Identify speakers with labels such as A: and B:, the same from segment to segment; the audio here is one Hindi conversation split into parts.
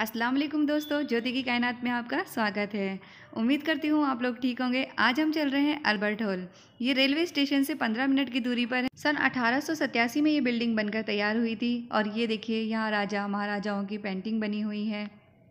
A: अस्सलाम वालेकुम दोस्तों ज्योति की कायनात में आपका स्वागत है उम्मीद करती हूँ आप लोग ठीक होंगे आज हम चल रहे हैं अल्बर्ट हॉल ये रेलवे स्टेशन से 15 मिनट की दूरी पर है सन अठारह में ये बिल्डिंग बनकर तैयार हुई थी और ये देखिए यहाँ राजा महाराजाओं की पेंटिंग बनी हुई है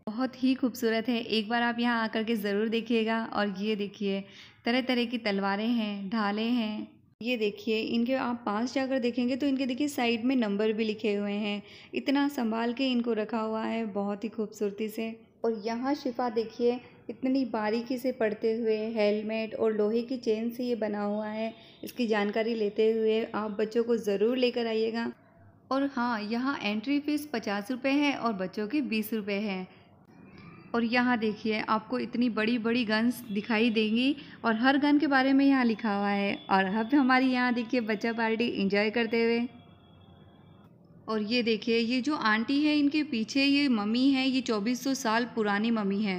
A: बहुत ही खूबसूरत है एक बार आप यहाँ आकर के ज़रूर देखिएगा और ये देखिए तरह तरह की तलवारें हैं ढालें हैं ये देखिए इनके आप पास जाकर देखेंगे तो इनके देखिए साइड में नंबर भी लिखे हुए हैं इतना संभाल के इनको रखा हुआ है बहुत ही खूबसूरती से और यहाँ शिफा देखिए इतनी बारीकी से पढ़ते हुए हेलमेट और लोहे की चेन से ये बना हुआ है इसकी जानकारी लेते हुए आप बच्चों को ज़रूर लेकर आइएगा और हाँ यहाँ एंट्री फ़ीस पचास रुपये है और बच्चों की बीस रुपये है और यहाँ देखिए आपको इतनी बड़ी बड़ी गन्स दिखाई देंगी और हर गन के बारे में यहाँ लिखा हुआ है और अब हमारी यहाँ देखिए बच्चा पार्टी इंजॉय करते हुए और ये देखिए ये जो आंटी है इनके पीछे ये मम्मी है ये 2400 साल पुरानी मम्मी है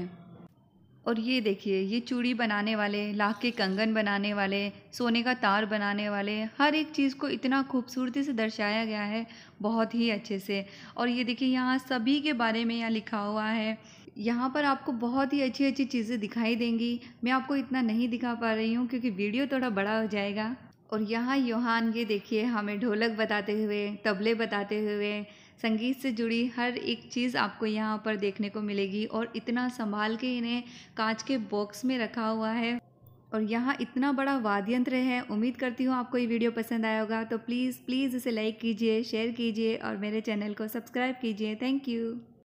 A: और ये देखिए ये चूड़ी बनाने वाले लाख के कंगन बनाने वाले सोने का तार बनाने वाले हर एक चीज़ को इतना खूबसूरती से दर्शाया गया है बहुत ही अच्छे से और ये देखिए यहाँ सभी के बारे में यहाँ लिखा हुआ है यहाँ पर आपको बहुत ही अच्छी अच्छी चीज़ें दिखाई देंगी मैं आपको इतना नहीं दिखा पा रही हूँ क्योंकि वीडियो थोड़ा बड़ा हो जाएगा और यहाँ योहान ये देखिए हमें ढोलक बताते हुए तबले बताते हुए संगीत से जुड़ी हर एक चीज़ आपको यहाँ पर देखने को मिलेगी और इतना संभाल के इन्हें कांच के बॉक्स में रखा हुआ है और यहाँ इतना बड़ा वाद्य यंत्र है उम्मीद करती हूँ आपको ये वीडियो पसंद आया होगा तो प्लीज़ प्लीज़ इसे लाइक कीजिए शेयर कीजिए और मेरे चैनल को सब्सक्राइब कीजिए थैंक यू